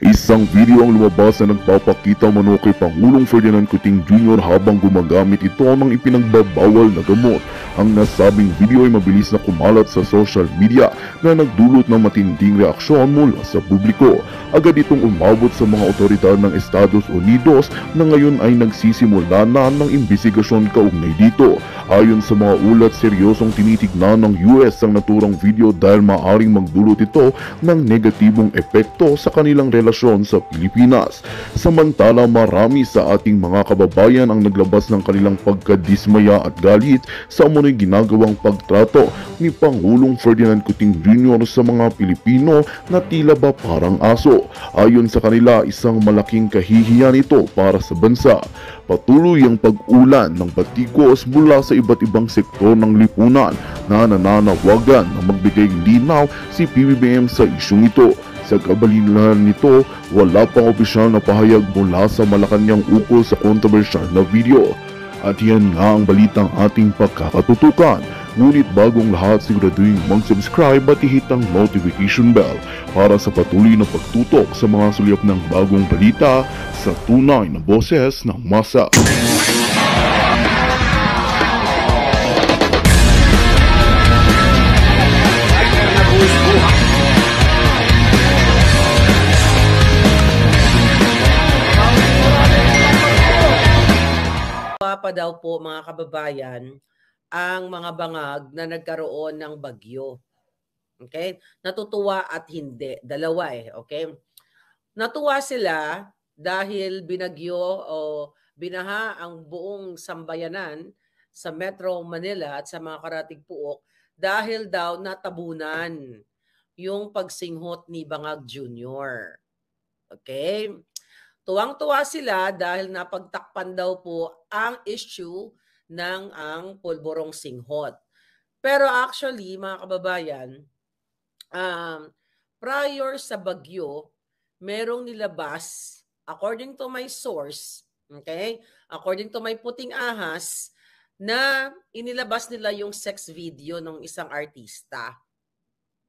Isang video ang lumabas na nagpapakita mano kay Pangulong Ferdinand Kuting Jr. habang gumagamit ito ng ipinagbabawal na gamot. Ang nasabing video ay mabilis na kumalat sa social media na nagdulot ng matinding reaksyon mula sa publiko. Agad itong umabot sa mga otoridad ng Estados Unidos na ngayon ay nagsisimula na ng imbisigasyon kaugnay dito. Ayon sa mga ulat, seryosong tinitignan ng US ang naturang video dahil maaring magdulot ito ng negatibong epekto sa kanilang relasyon populasyon sa Pilipinas. Samantala marami sa ating mga kababayan ang naglabas ng kanilang pagkadismaya at galit sa umunoy ginagawang pagtrato ni Pangulong Ferdinand Kuting Jr. sa mga Pilipino na tila ba parang aso. Ayon sa kanila isang malaking kahihiyan ito para sa bansa. Patuloy ang pag-ulan ng batikos mula sa iba't ibang sektor ng lipunan na nananawagan na magbigay linaw si PBBM sa isyong ito. Sa kabalinlan nito, wala pang opisyal na pahayag mula sa Malacanang ukol sa kontrobersyal na video. At yan nga ang balitang ating pagkakatutukan. Ngunit bagong lahat siguraduhin mag-subscribe at ihit ang notification bell para sa patuloy na pagtutok sa mga sulyap ng bagong balita sa tunay na boses ng masa. pa daw po mga kababayan ang mga bangag na nagkaroon ng bagyo. Okay? Natutuwa at hindi. Dalawa eh. Okay? Natuwa sila dahil binagyo o binaha ang buong sambayanan sa Metro Manila at sa mga karatig puok dahil daw natabunan yung pagsinghot ni Bangag Jr. Okay? Tuwang-tuwa sila dahil napagtakpan daw po ang issue ng ang pulborong singhot. Pero actually, mga kababayan, um, prior sa bagyo, merong nilabas, according to my source, okay, according to my puting ahas, na inilabas nila yung sex video ng isang artista.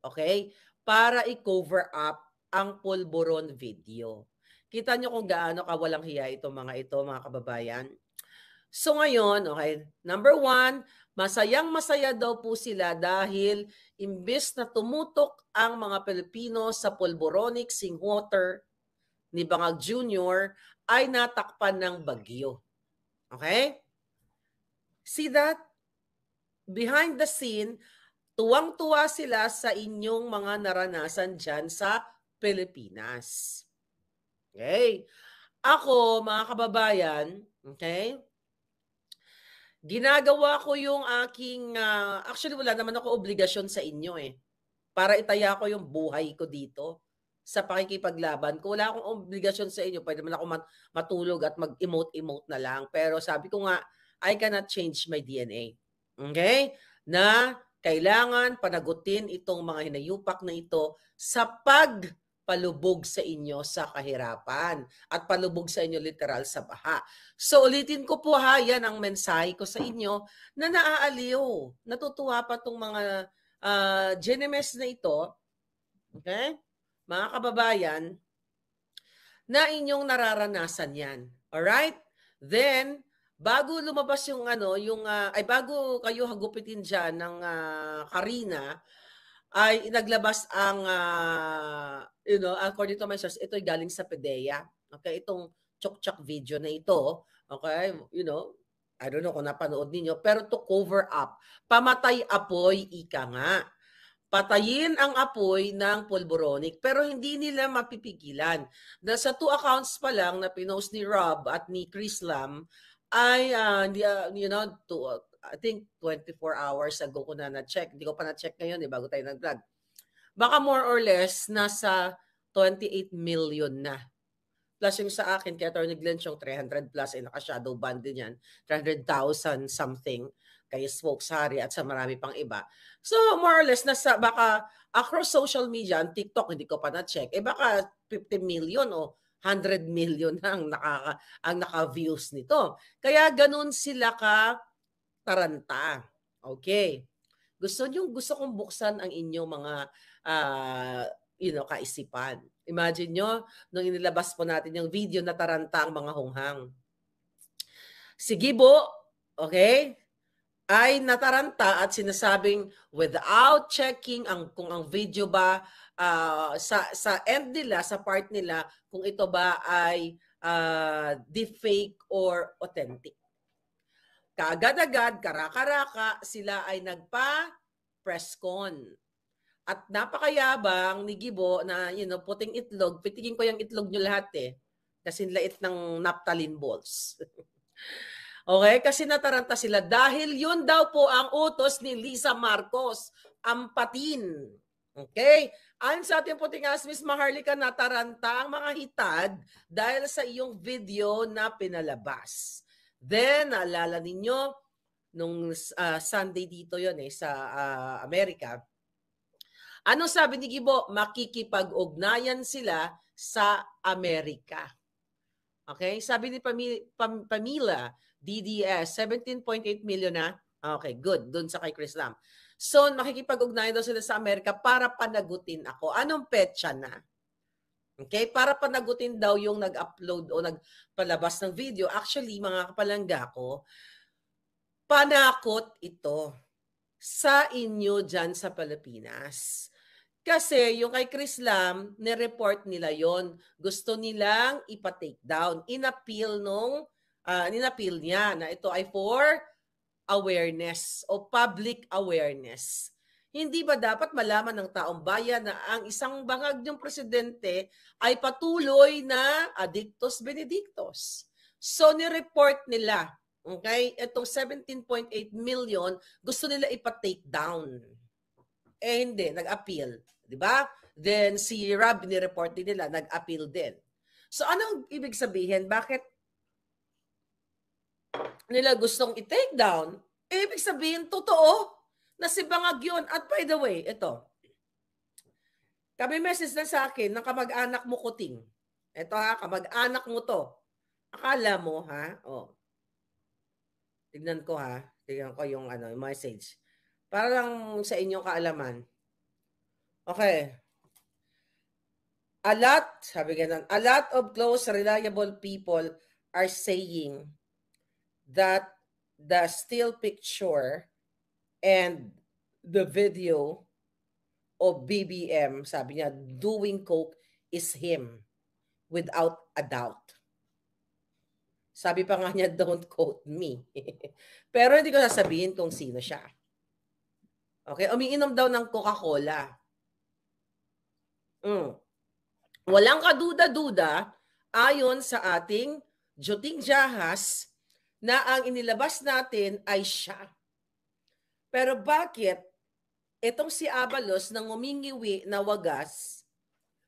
Okay? Para i-cover up ang pulboron video. Kita nyo kung gaano kawalang hiya ito mga ito, mga kababayan. So ngayon, okay, number one, masayang masaya daw po sila dahil imbes na tumutok ang mga Pilipino sa polboronic water ni Bangag Jr. ay natakpan ng bagyo. Okay? See that? Behind the scene, tuwang-tuwa sila sa inyong mga naranasan dyan sa Pilipinas. Okay? Ako, mga kababayan, okay? Ginagawa ko yung aking, uh, actually wala naman ako obligasyon sa inyo eh. Para itaya ko yung buhay ko dito sa pakikipaglaban ko. Wala akong obligasyon sa inyo. Pwede man ako matulog at mag-emote-emote na lang. Pero sabi ko nga, I cannot change my DNA. Okay? Na kailangan panagutin itong mga hinayupak na ito sa pag palubog sa inyo sa kahirapan at palubog sa inyo literal sa baha. So ulitin ko po ha, yan ang mensahe ko sa inyo na naaaliw. Natutuwa pa tong mga uh, Genemes na ito. Okay? Mga kababayan, na inyong nararanasan yan. Alright? Then, bago lumabas yung ano, yung, uh, ay bago kayo hagupitin dyan ng uh, Karina, ay naglabas ang uh, you know, according to my source, ito ay galing sa PDEA. Okay, itong chok-chok video na ito, okay, you know, I don't know kung napanood ninyo, pero to cover up, pamatay apoy, ika nga. Patayin ang apoy ng pulboronic, pero hindi nila mapipigilan. Dahil sa two accounts pa lang na pinost ni Rob at ni Chris Lam, ay, uh, you know, to, I think 24 hours ago ko na na-check. Hindi ko pa na-check ngayon eh, bago tayo nag-vlog. Baka more or less, nasa 28 million na. Plus yung sa akin, kaya Atty. Glenn yung 300 plus, eh, naka-shadow ban din yan. 300,000 something kay Spoke Sari at sa marami pang iba. So more or less, nasa baka across social media, TikTok, hindi ko pa na-check, eh baka 50 million o 100 million ang, nakaka, ang naka-views nito. Kaya ganun sila ka taranta. Okay. Gusto yung gusto kong buksan ang inyong mga uh, you know, kaisipan. Imagine nyo, nung inilabas po natin yung video na taranta ang mga hunghang. Si Gibo, okay, ay nataranta at sinasabing without checking ang kung ang video ba uh, sa sa end nila sa part nila kung ito ba ay uh, ah, deep fake or authentic kaagad-agad, karakaraka, sila ay nagpa-press con. At napakayabang ni Gibo na, you know, puting itlog, pitigin ko yung itlog nyo lahat eh. Kasi lait ng naphthalene balls. okay? Kasi nataranta sila dahil yun daw po ang utos ni Lisa Marcos, ang patin. Okay? Ayon sa ating puting as, Miss Maharlika, nataranta ang mga hitad dahil sa iyong video na pinalabas. Then, naalala ninyo, nung uh, Sunday dito yon eh, sa uh, Amerika, ano sabi ni Gibo? Makikipag-ugnayan sila sa Amerika. Okay? Sabi ni Pamila, Pam, Pamila DDS, 17.8 million na. Ah. Okay, good. Doon sa kay Chris Lam. So, makikipag-ugnayan daw sila sa Amerika para panagutin ako. Anong petsa na? Okay? Para panagutin daw yung nag-upload o nagpalabas ng video. Actually, mga kapalangga ko, panakot ito sa inyo dyan sa Pilipinas. Kasi yung kay Chris Lam, nireport nila yon Gusto nilang ipa-take down. Inappeal nung, uh, ah, inappeal niya na ito ay for awareness o public awareness. Hindi ba dapat malaman ng taong bayan na ang isang bangag ng presidente ay patuloy na adictos benedictos? So ni-report nila, okay, itong 17.8 million, gusto nila ipa-take down. Eh hindi, nag-appeal, 'di ba? Then si Rob ni-report din nila, nag-appeal din. So anong ibig sabihin? Bakit nila gustong i-take down? Eh, ibig sabihin, totoo na si Bangag yun. At by the way, ito. Kami message na sa akin ng kamag-anak mo kuting. Ito ha, kamag-anak mo to. Akala mo ha, oh. Tignan ko ha, tignan ko yung ano, yung message. lang sa inyong kaalaman. Okay. A lot, sabi ganun, a lot of close, reliable people are saying that the still picture and the video of BBM, sabi niya, doing coke is him without a doubt. Sabi pa nga niya, don't quote me. Pero hindi ko sasabihin kung sino siya. Okay, umiinom daw ng Coca-Cola. Mm. Walang kaduda-duda ayon sa ating Joting Jahas na ang inilabas natin ay siya pero bakit itong si Avalos nang umingiwi na wagas,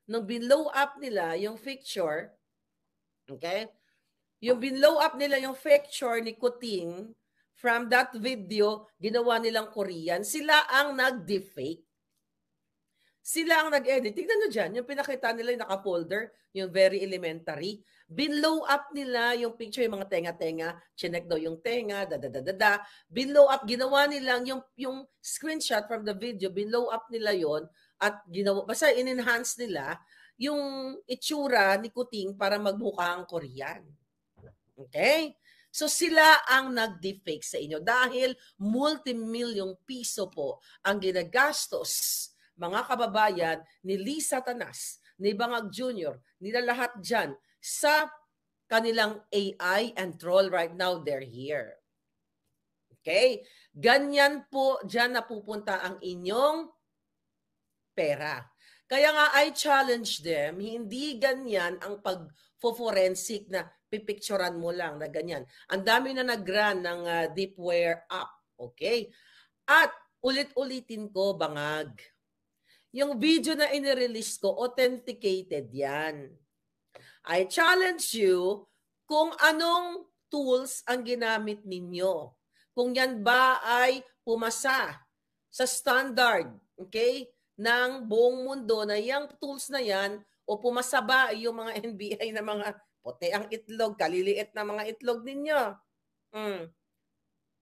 nung binlow up nila yung picture, okay? Yung binlow up nila yung picture ni Kuting from that video, ginawa nilang Korean. Sila ang nag-defake. Sila ang nag-edit. Tingnan nyo dyan, yung pinakita nila yung naka-folder, yung very elementary. Binlow up nila yung picture, yung mga tenga-tenga. Chinek daw yung tenga, da-da-da-da-da. Binlow up, ginawa nilang yung, yung screenshot from the video, binlow up nila yon at ginawa, basta in-enhance nila yung itsura ni Kuting para magmukhang Korean. Okay? So sila ang nag-deepfake sa inyo dahil multi-million piso po ang ginagastos mga kababayan ni Lisa Tanas, ni Bangag Jr., nila lahat dyan sa kanilang AI and troll right now they're here. Okay? Ganyan po dyan napupunta ang inyong pera. Kaya nga I challenge them, hindi ganyan ang pag forensic na pipicturan mo lang na ganyan. Ang dami na nag-run ng uh, deepware app, okay? At ulit-ulitin ko, bangag. Yung video na inirelease ko, authenticated yan. I challenge you kung anong tools ang ginamit ninyo. Kung yan ba ay pumasa sa standard, okay, ng buong mundo na yung tools na yan o pumasa ba yung mga NBI na mga puti ang itlog, kaliliit na mga itlog ninyo. Mm.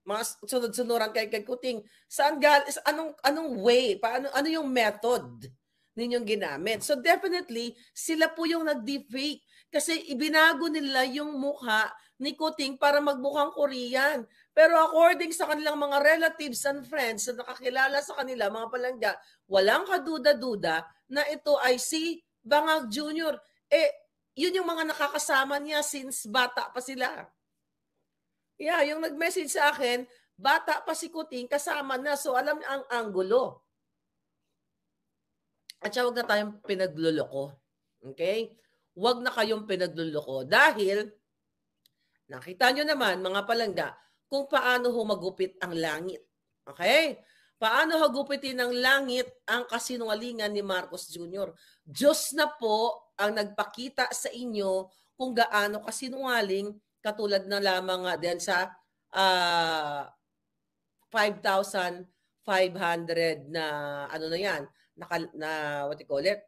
Mga sunod-sunuran kay kay Kuting. Saan gal anong anong way, paano ano yung method ninyong ginamit? So definitely sila po yung nag-deepfake kasi ibinago nila yung mukha ni Kuting para magmukhang Korean. Pero according sa kanilang mga relatives and friends na nakakilala sa kanila, mga palangga, walang kaduda-duda na ito ay si Bangag Jr. Eh, yun yung mga nakakasama niya since bata pa sila. Yeah, yung nag-message sa akin, bata pa si Kuting, kasama na. So alam ang angulo. At siya, huwag na tayong pinagluloko. Okay? Huwag na kayong pinagluloko dahil nakita nyo naman mga palangga kung paano humagupit ang langit. Okay? Paano hagupitin ng langit ang kasinungalingan ni Marcos Jr.? Diyos na po ang nagpakita sa inyo kung gaano kasinungaling katulad na lamang nga din sa uh, ah, 5,500 na ano na yan, na, na what you call it,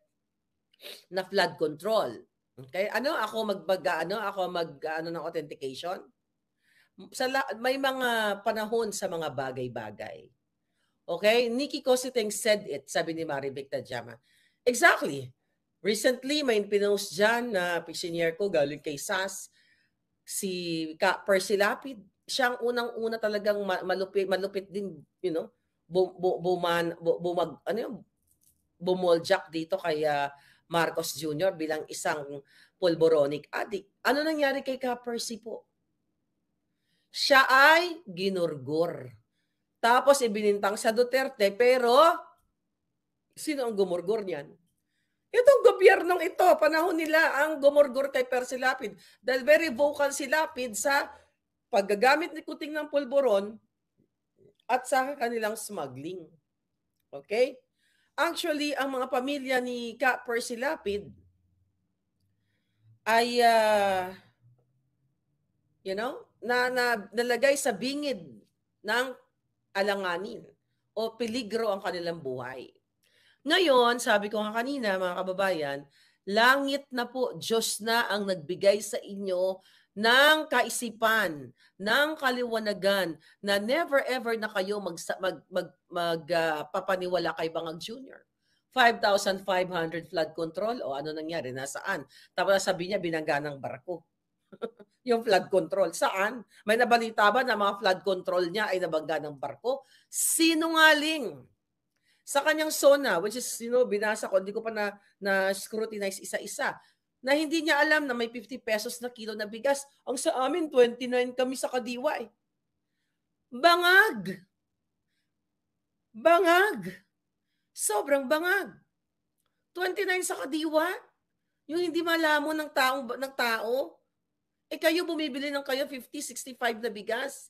na flood control. Okay, ano ako magbaga ano ako mag ano ng authentication? Sa may mga panahon sa mga bagay-bagay. Okay? Nikki Cositeng said it, sabi ni Marivic Tadjama. Exactly. Recently, may pinost dyan na pixineer ko galing kay SAS, si Ka Percy Lapid. Siya ang unang-una talagang malupit, malupit din, you know, bu- bu- buman, bu- bumag, ano yung, bumoljak dito kaya uh, Marcos Jr. bilang isang pulboronic addict. Ano nangyari kay Ka Percy po? Siya ay ginurgor. Tapos ibinintang sa Duterte pero sino ang gumurgor niyan? Itong gobyernong ito, panahon nila ang gumurgor kay Percy Lapid dahil very vocal si Lapid sa paggagamit ni kuting ng pulboron at sa kanilang smuggling. Okay? Actually, ang mga pamilya ni Ka Percy Lapid ay uh, you know, na, na nalagay sa bingid ng alanganin o peligro ang kanilang buhay. Ngayon, sabi ko nga kanina mga kababayan, langit na po, Diyos na ang nagbigay sa inyo ng kaisipan, ng kaliwanagan na never ever na kayo mag mag, mag, mag uh, papaniwala kay Bangag Jr. 5,500 flood control o ano nangyari, nasaan? Tapos sabi niya binangga ng barko. yung flood control. Saan? May nabalita ba na mga flood control niya ay nabangga ng barko? Sinungaling! Sa kanyang SONA, which is, you know, binasa ko, hindi ko pa na, na scrutinize isa-isa na hindi niya alam na may 50 pesos na kilo na bigas. Ang sa amin, 29 kami sa kadiwa eh. Bangag! Bangag! Sobrang bangag. 29 sa kadiwa? Yung hindi malamon ng taong ng tao? Eh kayo bumibili ng kayo 50, 65 na bigas.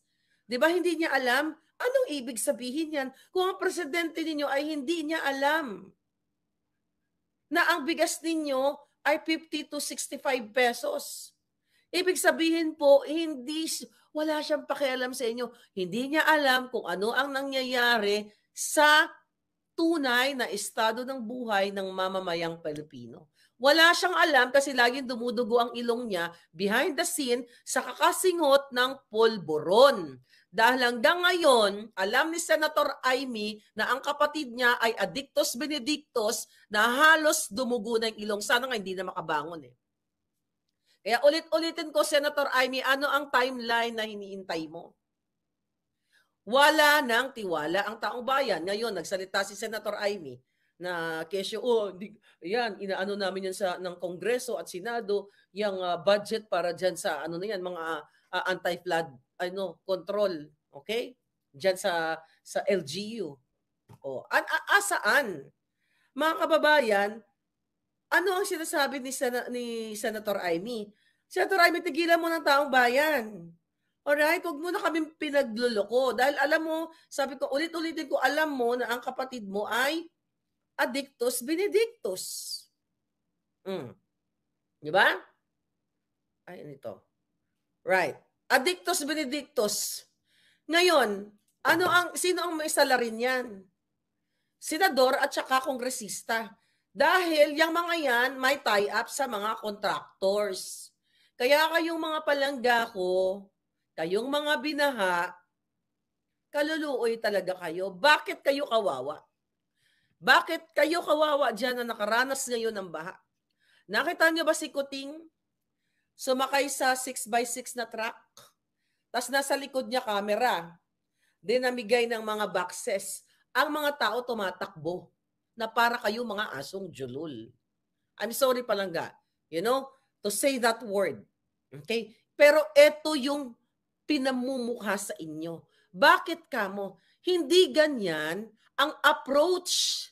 'Di ba hindi niya alam anong ibig sabihin niyan kung ang presidente ninyo ay hindi niya alam na ang bigas ninyo ay 50 to 65 pesos. Ibig sabihin po, hindi wala siyang pakialam sa inyo. Hindi niya alam kung ano ang nangyayari sa tunay na estado ng buhay ng mamamayang Pilipino. Wala siyang alam kasi laging dumudugo ang ilong niya behind the scene sa kakasingot ng polboron. Dahil hanggang ngayon, alam ni Senator Amy na ang kapatid niya ay Adictus Benedictus na halos dumugo ng ilong. Sana nga hindi na makabangon eh. Kaya ulit-ulitin ko, Senator Amy, ano ang timeline na hinihintay mo? Wala nang tiwala ang taong bayan. Ngayon, nagsalita si Senator Amy na kesyo, oh, di, yan, inaano namin yan sa, ng Kongreso at Senado, yung uh, budget para dyan sa, ano na yan, mga uh, anti-flood ano control, okay? Diyan sa sa LGU. O, an asaan? Mga kababayan, ano ang sinasabi ni, Sen- ni Senator Amy? Senator Amy, tigilan mo ng taong bayan. Alright, huwag mo na kami pinagluloko. Dahil alam mo, sabi ko, ulit-ulitin ko, alam mo na ang kapatid mo ay addictus benedictus. Mm. Di ba? Ay, ito. Right. Adictus Benedictos. Ngayon, ano ang sino ang may salarin yan? Senador at saka kongresista. Dahil yung mga yan may tie-up sa mga contractors. Kaya kayong mga palangga ko, kayong mga binaha, kaluluoy talaga kayo. Bakit kayo kawawa? Bakit kayo kawawa dyan na nakaranas ngayon ng baha? Nakita niyo ba si Kuting? sumakay sa 6x6 na truck. Tapos nasa likod niya camera. Dinamigay ng mga boxes. Ang mga tao tumatakbo na para kayo mga asong julul. I'm sorry palangga. You know, to say that word. Okay? Pero ito yung pinamumukha sa inyo. Bakit kamo? Hindi ganyan ang approach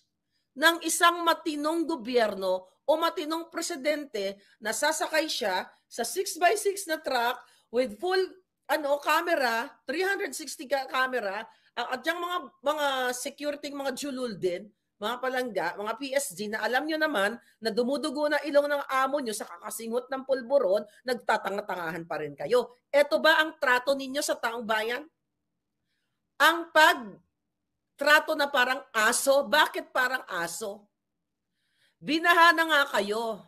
ng isang matinong gobyerno o matinong presidente na sasakay siya sa 6x6 na truck with full ano camera, 360 camera, at yung mga mga security mga julul din, mga palangga, mga PSG na alam nyo naman na dumudugo na ilong ng amo nyo sa kakasingot ng pulburon, nagtatangatangahan pa rin kayo. Ito ba ang trato ninyo sa taong bayan? Ang pag trato na parang aso, bakit parang aso? Binaha na nga kayo.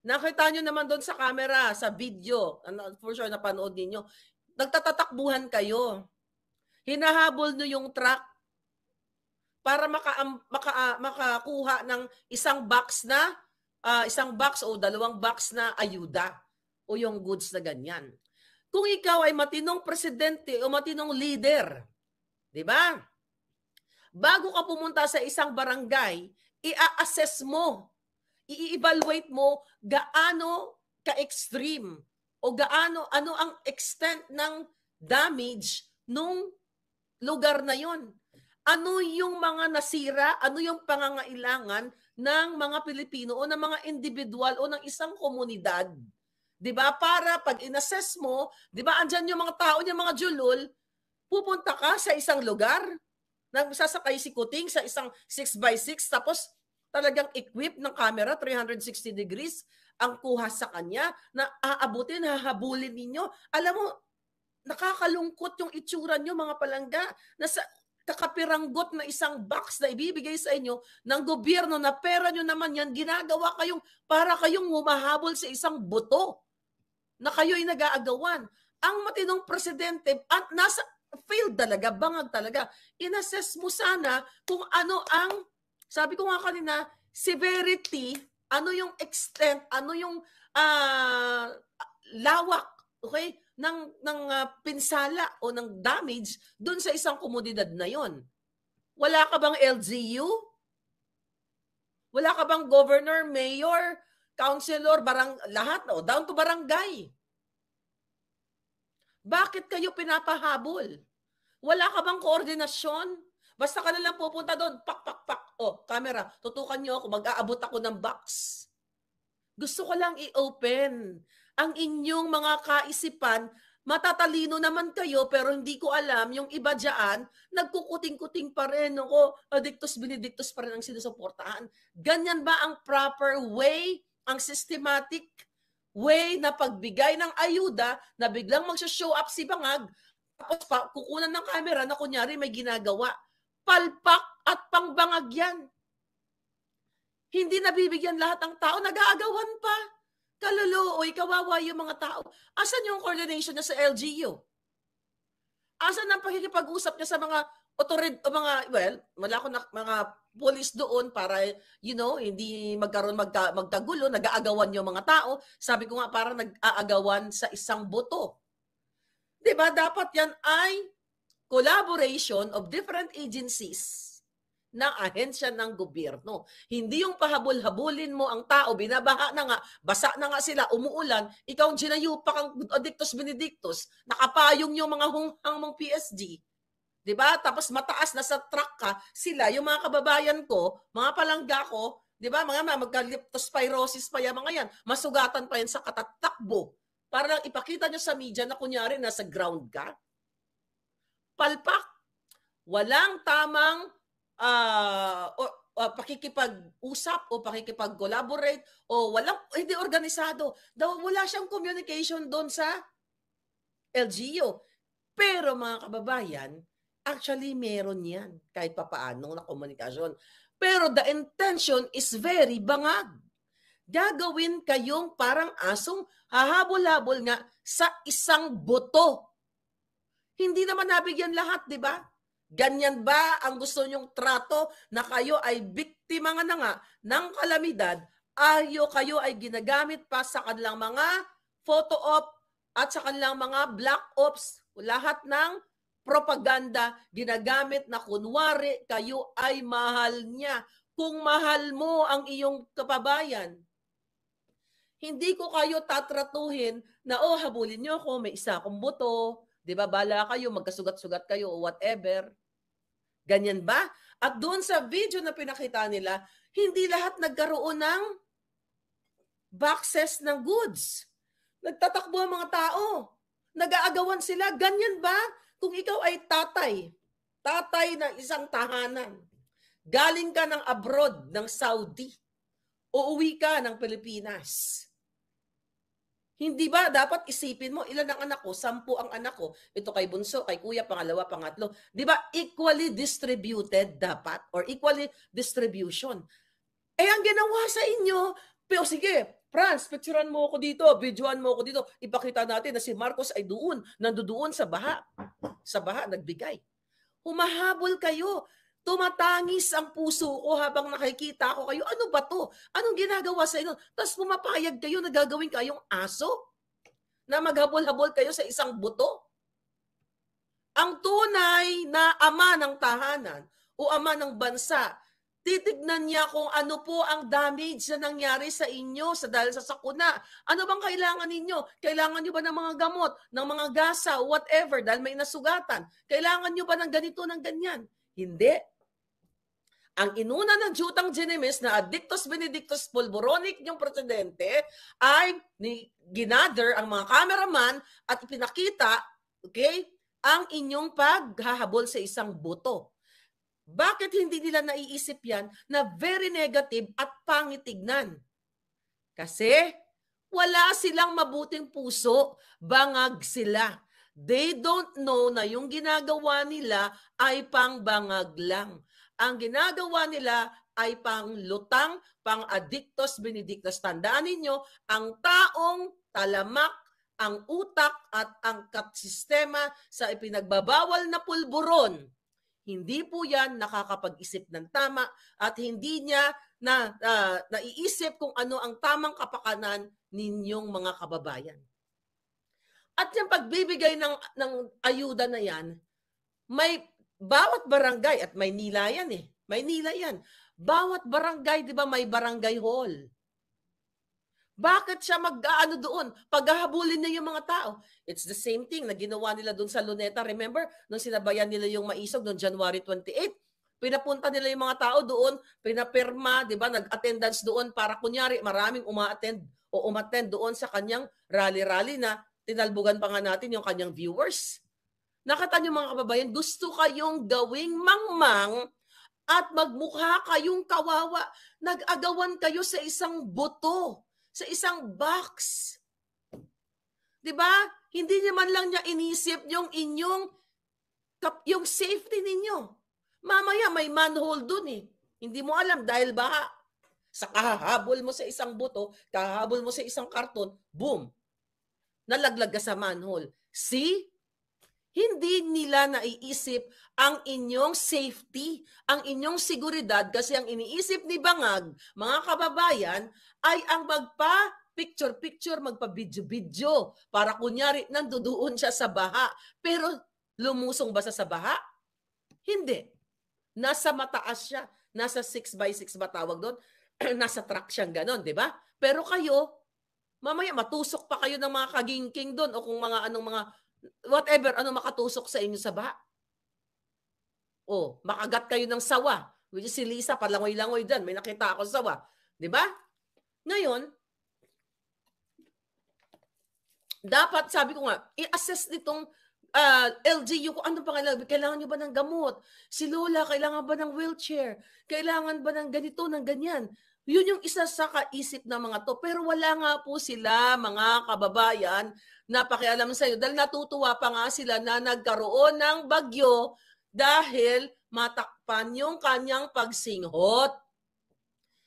Nakita nyo naman doon sa camera, sa video, ano, for sure napanood ninyo, nagtatatakbuhan kayo. Hinahabol nyo yung truck para maka, um, maka, ah, makakuha ng isang box na, uh, isang box o dalawang box na ayuda o yung goods na ganyan. Kung ikaw ay matinong presidente o matinong leader, di ba? Bago ka pumunta sa isang barangay, i-assess mo, i-evaluate mo gaano ka-extreme o gaano, ano ang extent ng damage nung lugar na yon. Ano yung mga nasira, ano yung pangangailangan ng mga Pilipino o ng mga individual o ng isang komunidad. 'Di ba? Para pag inassess mo, 'di ba? Andiyan yung mga tao yung mga julol, pupunta ka sa isang lugar, nagsasakay si Kuting sa isang 6x6 tapos talagang equipped ng camera 360 degrees ang kuha sa kanya na aabutin, hahabulin ninyo. Alam mo, nakakalungkot yung itsura nyo mga palangga na sa kakapiranggot na isang box na ibibigay sa inyo ng gobyerno na pera nyo naman yan, ginagawa kayong para kayong humahabol sa isang buto na kayo'y nag-aagawan. Ang matinong presidente at nasa failed talaga, bangag talaga. Inassess mo sana kung ano ang, sabi ko nga kanina, severity, ano yung extent, ano yung uh, lawak, okay, ng, ng uh, pinsala o ng damage doon sa isang komunidad na yon. Wala ka bang LGU? Wala ka bang governor, mayor, councilor, barang, lahat, o, down to barangay? Bakit kayo pinapahabol? Wala ka bang koordinasyon? Basta ka na lang pupunta doon, pak, pak, pak. O, oh, camera, tutukan niyo ako, mag-aabot ako ng box. Gusto ko lang i-open ang inyong mga kaisipan. Matatalino naman kayo, pero hindi ko alam, yung iba dyan, nagkukuting-kuting pa rin. Ako, adictus, benedictus pa rin ang sinusuportahan. Ganyan ba ang proper way, ang systematic way na pagbigay ng ayuda na biglang magsha-show up si Bangag tapos pa, kukunan ng camera na kunyari may ginagawa. Palpak at pangbangag yan. Hindi nabibigyan lahat ng tao, nag-aagawan pa. Kaluluoy, kawawa yung mga tao. Asan yung coordination niya sa LGU? Asan ang pakikipag-usap niya sa mga otorid o mga well, wala ko na, mga police doon para you know, hindi magkaroon magka, magkagulo, nag-aagawan yung mga tao. Sabi ko nga para nag-aagawan sa isang boto. 'Di ba? Dapat 'yan ay collaboration of different agencies na ahensya ng gobyerno. Hindi yung pahabol-habulin mo ang tao, binabaha na nga, basa na nga sila, umuulan, ikaw ang ginayupak ang adictus benedictus, nakapayong yung mga hunghang mong PSG. 'di ba? Tapos mataas na sa truck ka, sila yung mga kababayan ko, mga palangga ko, 'di ba? Mga magka-leptospirosis pa yan, mga yan. Masugatan pa yan sa katatakbo. Para lang ipakita nyo sa media na kunyari nasa ground ka. Palpak. Walang tamang uh, o, uh, pakikipag-usap o pakikipag-collaborate o walang hindi organisado. Daw wala siyang communication doon sa LGU. Pero mga kababayan, Actually, meron yan kahit papaano na komunikasyon. Pero the intention is very bangag. Gagawin kayong parang asong hahabol-habol nga sa isang buto. Hindi naman nabigyan lahat, di ba? Ganyan ba ang gusto nyong trato na kayo ay biktima nga na nga ng kalamidad? Ayo kayo ay ginagamit pa sa kanilang mga photo op at sa kanilang mga black ops. Lahat ng propaganda, ginagamit na kunwari kayo ay mahal niya. Kung mahal mo ang iyong kapabayan, hindi ko kayo tatratuhin na, oh, habulin niyo ako, may isa akong buto, di ba, bala kayo, magkasugat-sugat kayo, o whatever. Ganyan ba? At doon sa video na pinakita nila, hindi lahat nagkaroon ng boxes ng goods. Nagtatakbo ang mga tao. Nag-aagawan sila. Ganyan ba? Kung ikaw ay tatay, tatay ng isang tahanan, galing ka ng abroad ng Saudi, uuwi ka ng Pilipinas. Hindi ba dapat isipin mo, ilan ang anak ko? Sampu ang anak ko. Ito kay bunso, kay kuya, pangalawa, pangatlo. Di ba equally distributed dapat or equally distribution? Eh ang ginawa sa inyo, pero sige, Franz, picturean mo ako dito, videoan mo ako dito. Ipakita natin na si Marcos ay doon, nandoon sa baha. Sa baha, nagbigay. Humahabol kayo. Tumatangis ang puso ko habang nakikita ko kayo. Ano ba to? Anong ginagawa sa inyo? Tapos pumapayag kayo na gagawin kayong aso? Na maghabol-habol kayo sa isang buto? Ang tunay na ama ng tahanan o ama ng bansa titignan niya kung ano po ang damage na nangyari sa inyo sa dahil sa sakuna. Ano bang kailangan ninyo? Kailangan niyo ba ng mga gamot, ng mga gasa, whatever, dahil may nasugatan? Kailangan niyo ba ng ganito, ng ganyan? Hindi. Ang inuna ng Jutang Genimis na Addictus Benedictus Pulboronic yung presidente ay ni ginather ang mga cameraman at ipinakita, okay, ang inyong paghahabol sa isang buto. Bakit hindi nila naiisip yan na very negative at pangitignan? Kasi wala silang mabuting puso, bangag sila. They don't know na yung ginagawa nila ay pangbangag lang. Ang ginagawa nila ay panglutang, pang-adictos, benedictus. Tandaan ninyo, ang taong talamak, ang utak at ang sistema sa ipinagbabawal na pulburon hindi po yan nakakapag-isip ng tama at hindi niya na uh, naiisip kung ano ang tamang kapakanan ninyong mga kababayan. At yung pagbibigay ng ng ayuda na yan, may bawat barangay at Maynila yan eh. Maynila yan. Bawat barangay, 'di ba, may barangay hall. Bakit siya mag-ano doon? Paghahabulin niya yung mga tao. It's the same thing na ginawa nila doon sa Luneta. Remember, nung sinabayan nila yung maisog noong January 28, pinapunta nila yung mga tao doon, pinapirma, di ba, nag-attendance doon para kunyari maraming uma-attend o umattend doon sa kanyang rally-rally na tinalbugan pa nga natin yung kanyang viewers. Nakatan yung mga kababayan, gusto kayong gawing mangmang at magmukha kayong kawawa. Nag-agawan kayo sa isang buto sa isang box. 'Di ba? Hindi niya man lang niya inisip yung inyong yung safety ninyo. Mamaya may manhole doon eh. Hindi mo alam dahil ba sa kahabol mo sa isang buto, kahabol mo sa isang karton, boom, nalaglag ka sa manhole. See? hindi nila naiisip ang inyong safety, ang inyong seguridad kasi ang iniisip ni Bangag, mga kababayan, ay ang magpa picture-picture, magpa-video-video para kunyari nandoon siya sa baha. Pero lumusong ba siya sa baha? Hindi. Nasa mataas siya. Nasa 6 by 6 ba tawag doon? Nasa truck siya ganon, di ba? Pero kayo, mamaya matusok pa kayo ng mga kagingking doon o kung mga anong mga whatever, ano makatusok sa inyo sa ba? O, oh, makagat kayo ng sawa. Which is si Lisa, palangoy-langoy dyan. May nakita ako sawa. Di ba? Ngayon, dapat, sabi ko nga, i-assess nitong uh, ah, LGU kung ano pangailangan. Kailangan nyo ba ng gamot? Si Lola, kailangan ba ng wheelchair? Kailangan ba ng ganito, ng ganyan? Yun yung isa sa kaisip ng mga to. Pero wala nga po sila, mga kababayan, na pakialam sa iyo. Dahil natutuwa pa nga sila na nagkaroon ng bagyo dahil matakpan yung kanyang pagsinghot.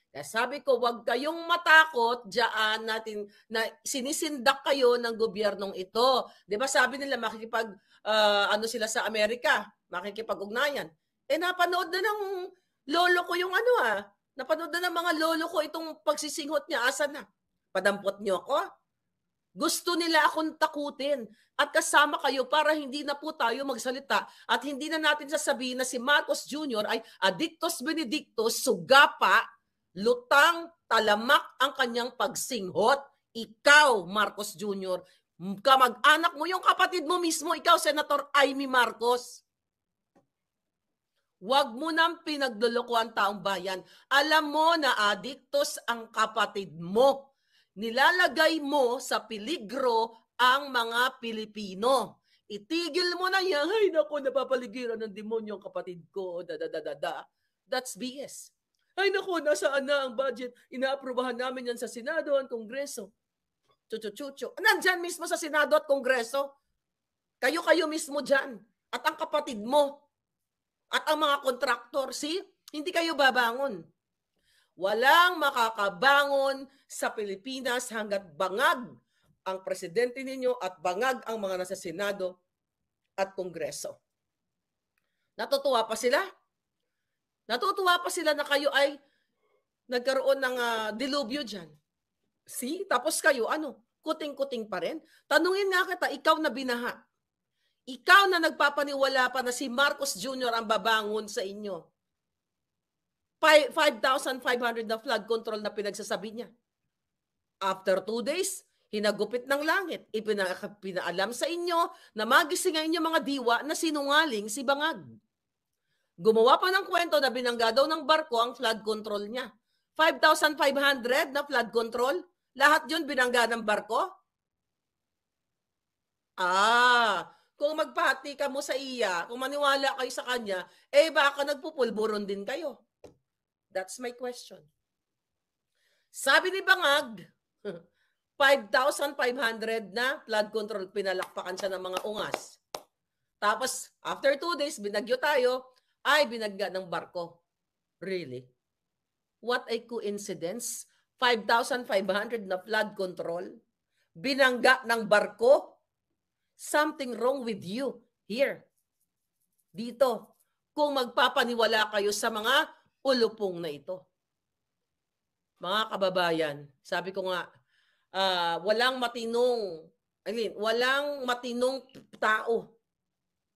Kaya sabi ko, huwag kayong matakot diyan natin na sinisindak kayo ng gobyernong ito. 'Di ba sabi nila makikipag uh, ano sila sa Amerika, makikipag-ugnayan. Eh napanood na ng lolo ko yung ano ah. Napanood na ng mga lolo ko itong pagsisinghot niya. Asa na? Padampot niyo ako? Gusto nila akong takutin at kasama kayo para hindi na po tayo magsalita at hindi na natin sasabihin na si Marcos Jr. ay addictus benedictus, sugapa, lutang, talamak ang kanyang pagsinghot. Ikaw, Marcos Jr., kamag-anak mo, yung kapatid mo mismo, ikaw, Senator Amy Marcos. Huwag mo nang pinagluloko ang taong bayan. Alam mo na adiktos ang kapatid mo nilalagay mo sa peligro ang mga Pilipino. Itigil mo na yan. Ay, naku, napapaligiran ng demonyo ang kapatid ko. Da, da, da, da, da. That's BS. Ay, naku, nasaan na ang budget? Inaaprubahan namin yan sa Senado at Kongreso. Chuchuchucho. Nandyan mismo sa Senado at Kongreso. Kayo-kayo mismo dyan. At ang kapatid mo. At ang mga kontraktor. See? Hindi kayo babangon. Walang makakabangon sa Pilipinas hanggat bangag ang presidente ninyo at bangag ang mga nasa Senado at Kongreso. Natutuwa pa sila? Natutuwa pa sila na kayo ay nagkaroon ng uh, dilubyo dyan. See? Tapos kayo, ano? Kuting-kuting pa rin. Tanungin nga kita, ikaw na binaha. Ikaw na nagpapaniwala pa na si Marcos Jr. ang babangon sa inyo. 5,500 na flood control na pinagsasabi niya. After two days, hinagupit ng langit. Ipina sa inyo na magising ang inyong mga diwa na sinungaling si Bangag. Gumawa pa ng kwento na binangga daw ng barko ang flood control niya. 5,500 na flood control? Lahat yun binangga ng barko? Ah, kung magpati ka mo sa iya, kung maniwala kayo sa kanya, eh baka nagpupulburon din kayo. That's my question. Sabi ni Bangag, 5,500 na flood control, pinalakpakan siya ng mga ungas. Tapos, after two days, binagyo tayo, ay binagga ng barko. Really? What a coincidence. 5,500 na flood control, binangga ng barko. Something wrong with you here. Dito, kung magpapaniwala kayo sa mga ulupong na ito. Mga kababayan, sabi ko nga, uh, walang matinong, I mean, walang matinong tao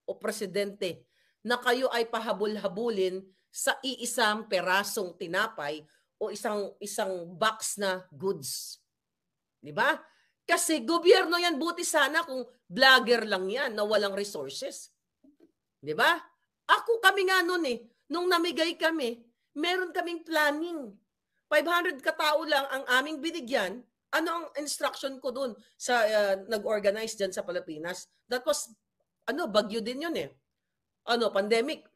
o presidente na kayo ay pahabol-habulin sa iisang perasong tinapay o isang isang box na goods. 'Di ba? Kasi gobyerno 'yan, buti sana kung vlogger lang 'yan na walang resources. 'Di ba? Ako kami nga noon eh, nung namigay kami, meron kaming planning. 500 katao lang ang aming binigyan. Ano ang instruction ko doon sa uh, nag-organize dyan sa Pilipinas? That was, ano, bagyo din yun eh. Ano, pandemic.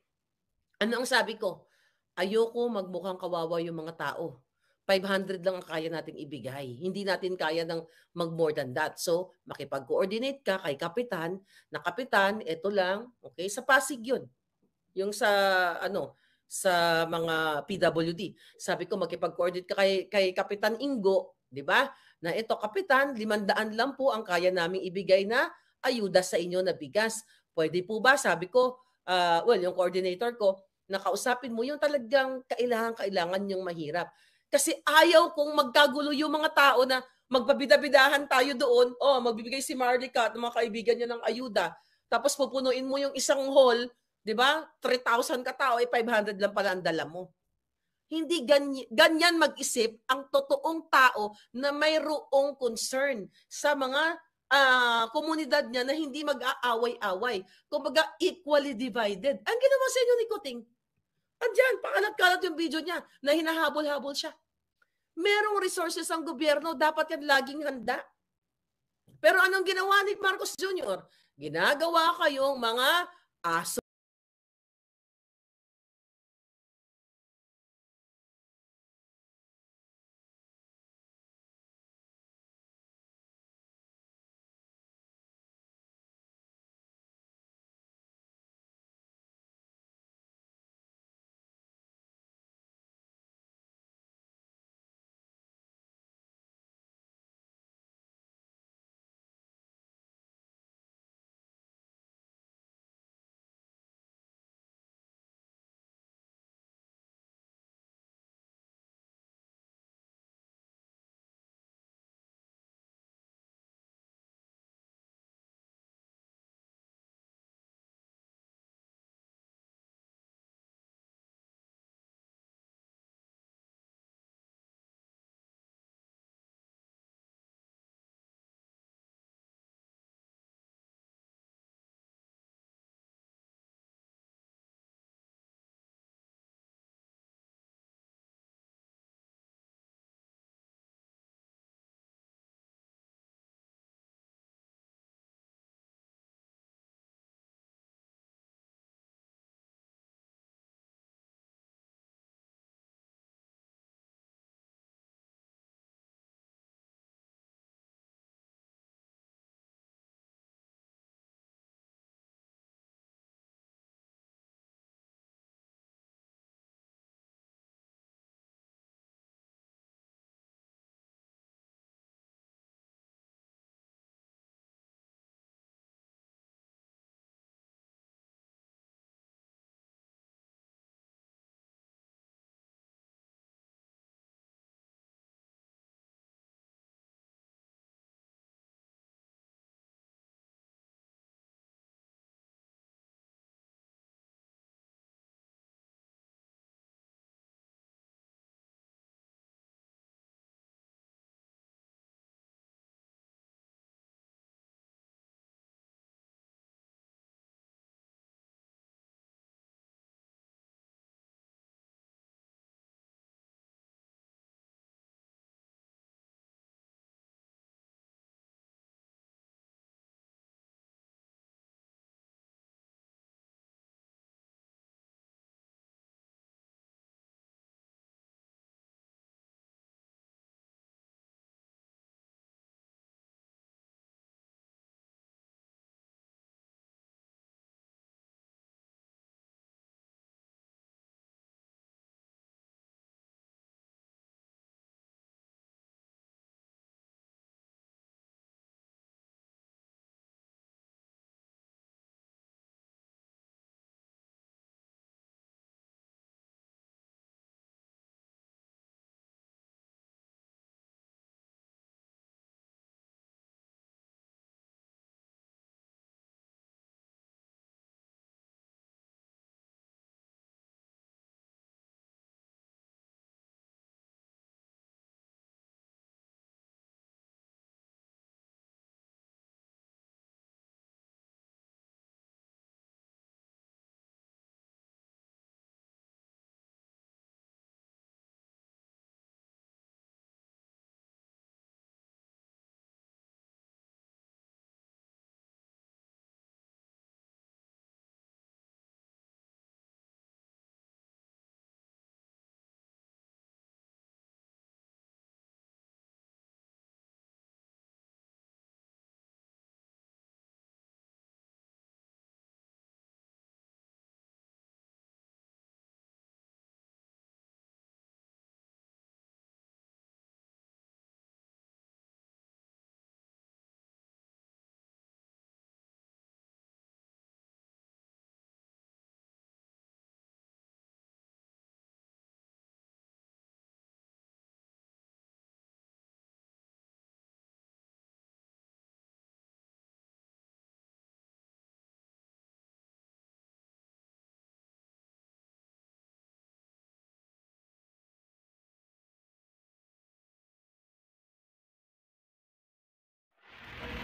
Ano ang sabi ko? Ayoko magmukhang kawawa yung mga tao. 500 lang ang kaya nating ibigay. Hindi natin kaya ng mag more than that. So, makipag-coordinate ka kay kapitan, na kapitan, ito lang, okay, sa Pasig yun. Yung sa, ano, sa mga PWD. Sabi ko makipag-coordinate ka kay, kay Kapitan Ingo, 'di ba? Na ito kapitan, limandaan lang po ang kaya naming ibigay na ayuda sa inyo na bigas. Pwede po ba? Sabi ko, uh, well, yung coordinator ko, nakausapin mo yung talagang kailangan-kailangan yung mahirap. Kasi ayaw kong magkagulo yung mga tao na magpabidabidahan tayo doon. Oh, magbibigay si Marlica at mga kaibigan niya ng ayuda. Tapos pupunuin mo yung isang hall 'Di ba? 3,000 katao ay eh, 500 lang pala ang dala mo. Hindi ganyan, ganyan mag-isip ang totoong tao na mayroong concern sa mga uh, komunidad niya na hindi mag-aaway-away. Kumbaga, equally divided. Ang ginawa sa inyo ni Kuting, andyan, pakalat-kalat yung video niya na hinahabol-habol siya. Merong resources ang gobyerno, dapat yan laging handa. Pero anong ginawa ni Marcos Jr.? Ginagawa kayong mga aso